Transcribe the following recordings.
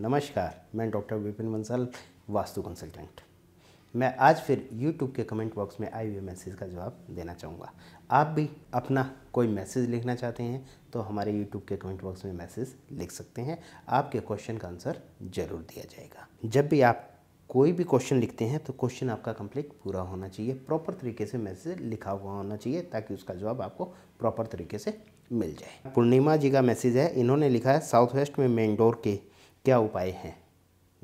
नमस्कार मैं doctor Vipin Bansal vastu consultant मैं आज फिर यूट्यूब के कमेंट बॉक्स में आए हुए मैसेज का जवाब देना चाहूँगा आप भी अपना कोई मैसेज लिखना चाहते हैं तो हमारे यूट्यूब के कमेंट बॉक्स में मैसेज लिख सकते हैं आपके क्वेश्चन का आंसर ज़रूर दिया जाएगा जब भी आप कोई भी क्वेश्चन लिखते हैं तो क्वेश्चन आपका कंप्लीट पूरा होना चाहिए प्रॉपर तरीके से मैसेज लिखा हुआ होना चाहिए ताकि उसका जवाब आपको प्रॉपर तरीके से मिल जाए पूर्णिमा जी का मैसेज है इन्होंने लिखा है साउथ वेस्ट में डोर के क्या उपाय हैं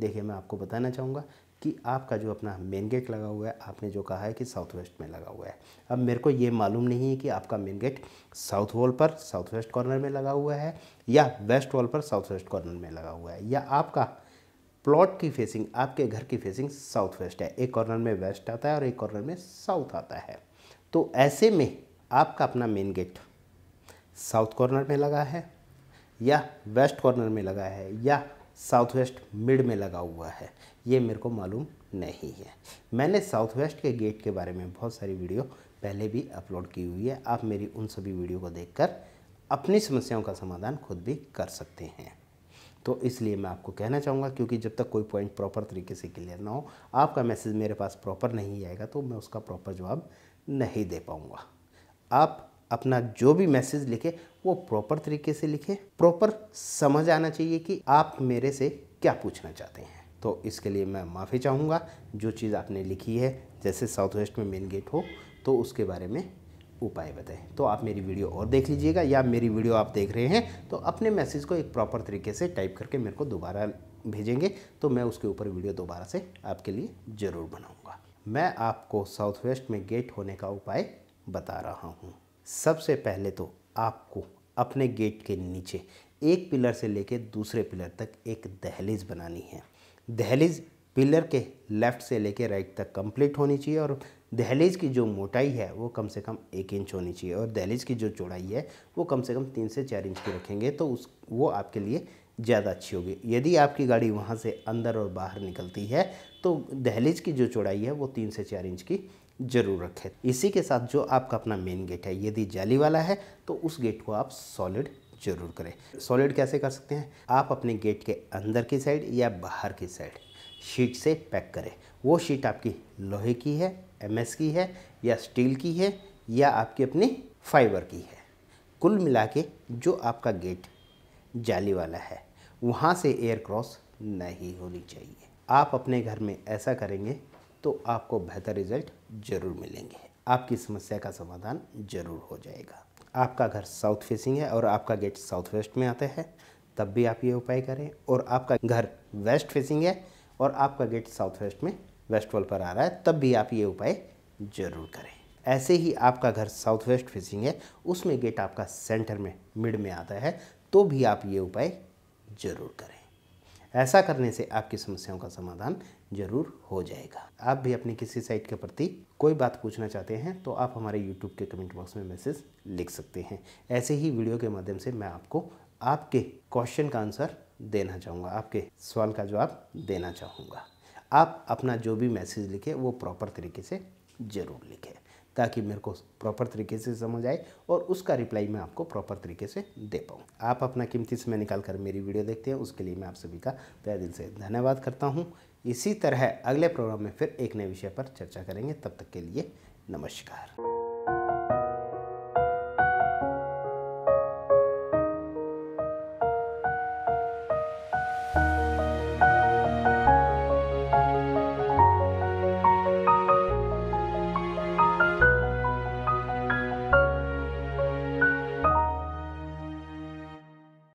देखिए मैं आपको बताना चाहूँगा कि आपका जो अपना मेन गेट लगा हुआ है आपने जो कहा है कि साउथ वेस्ट में लगा हुआ है अब मेरे को ये मालूम नहीं है कि आपका मेन गेट साउथ वॉल पर साउथ वेस्ट कॉर्नर में लगा हुआ है या वेस्ट वॉल पर साउथ वेस्ट कॉर्नर में लगा हुआ है या आपका प्लॉट की फेसिंग आपके घर की फेसिंग साउथ वेस्ट है एक कॉर्नर में वेस्ट आता है और एक कॉर्नर में साउथ आता है तो ऐसे में आपका अपना मेन गेट साउथ कॉर्नर में लगा है या वेस्ट कॉर्नर में लगा है या साउथ वेस्ट मिड में लगा हुआ है ये मेरे को मालूम नहीं है मैंने साउथ वेस्ट के गेट के बारे में बहुत सारी वीडियो पहले भी अपलोड की हुई है आप मेरी उन सभी वीडियो को देखकर अपनी समस्याओं का समाधान खुद भी कर सकते हैं तो इसलिए मैं आपको कहना चाहूँगा क्योंकि जब तक कोई पॉइंट प्रॉपर तरीके से क्लियर ना हो आपका मैसेज मेरे पास प्रॉपर नहीं आएगा तो मैं उसका प्रॉपर जवाब नहीं दे पाऊँगा आप अपना जो भी मैसेज लिखे वो प्रॉपर तरीके से लिखे प्रॉपर समझ आना चाहिए कि आप मेरे से क्या पूछना चाहते हैं तो इसके लिए मैं माफ़ी चाहूँगा जो चीज़ आपने लिखी है जैसे साउथ वेस्ट में मेन गेट हो तो उसके बारे में उपाय बताएं तो आप मेरी वीडियो और देख लीजिएगा या मेरी वीडियो आप देख रहे हैं तो अपने मैसेज को एक प्रॉपर तरीके से टाइप करके मेरे को दोबारा भेजेंगे तो मैं उसके ऊपर वीडियो दोबारा से आपके लिए ज़रूर बनाऊँगा मैं आपको साउथ वेस्ट में गेट होने का उपाय बता रहा हूँ सबसे पहले तो आपको अपने गेट के नीचे एक पिलर से लेकर दूसरे पिलर तक एक दहलीज बनानी है दहलीज पिलर के लेफ़्ट से लेकर राइट तक कंप्लीट होनी चाहिए और दहलीज की जो मोटाई है वो कम से कम एक इंच होनी चाहिए और दहलीज की जो चौड़ाई है वो कम से कम तीन से चार इंच की रखेंगे तो उस वो आपके लिए ज़्यादा अच्छी होगी यदि आपकी गाड़ी वहाँ से अंदर और बाहर निकलती है तो दहलीज की जो चौड़ाई है वो तीन से चार इंच की जरूर रखें इसी के साथ जो आपका अपना मेन गेट है यदि जाली वाला है तो उस गेट को आप सॉलिड जरूर करें सॉलिड कैसे कर सकते हैं आप अपने गेट के अंदर की साइड या बाहर की साइड शीट से पैक करें वो शीट आपकी लोहे की है एम की है या स्टील की है या आपकी अपनी फाइबर की है कुल मिला के जो आपका गेट जाली वाला है वहाँ से एयर क्रॉस नहीं होनी चाहिए आप अपने घर में ऐसा करेंगे तो आपको बेहतर रिजल्ट ज़रूर मिलेंगे आपकी समस्या का समाधान ज़रूर हो जाएगा आपका घर साउथ फेसिंग है और आपका गेट साउथ वेस्ट में आता है तब भी आप ये उपाय करें और आपका घर वेस्ट फेसिंग है और आपका गेट साउथ वेस्ट में वेस्ट वॉल पर आ रहा है तब भी आप ये उपाय ज़रूर करें ऐसे ही आपका घर साउथ वेस्ट फेसिंग है उसमें गेट आपका सेंटर में मिड में आता है तो भी आप ये उपाय ज़रूर करें ऐसा करने से आपकी समस्याओं का समाधान जरूर हो जाएगा आप भी अपनी किसी साइट के प्रति कोई बात पूछना चाहते हैं तो आप हमारे यूट्यूब के कमेंट बॉक्स में मैसेज लिख सकते हैं ऐसे ही वीडियो के माध्यम से मैं आपको आपके क्वेश्चन का आंसर देना चाहूँगा आपके सवाल का जवाब देना चाहूँगा आप अपना जो भी मैसेज लिखे वो प्रॉपर तरीके से ज़रूर लिखें ताकि मेरे को प्रॉपर तरीके से समझ आए और उसका रिप्लाई मैं आपको प्रॉपर तरीके से दे पाऊँ आप अपना कीमती समय निकाल कर मेरी वीडियो देखते हैं उसके लिए मैं आप सभी का तय दिल से धन्यवाद करता हूँ इसी तरह अगले प्रोग्राम में फिर एक नए विषय पर चर्चा करेंगे तब तक के लिए नमस्कार